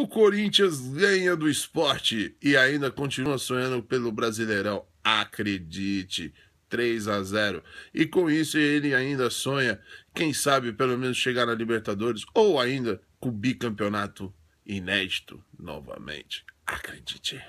o Corinthians ganha do esporte e ainda continua sonhando pelo Brasileirão? Acredite, 3 a 0. E com isso ele ainda sonha, quem sabe, pelo menos chegar na Libertadores ou ainda com o bicampeonato inédito novamente. Acredite.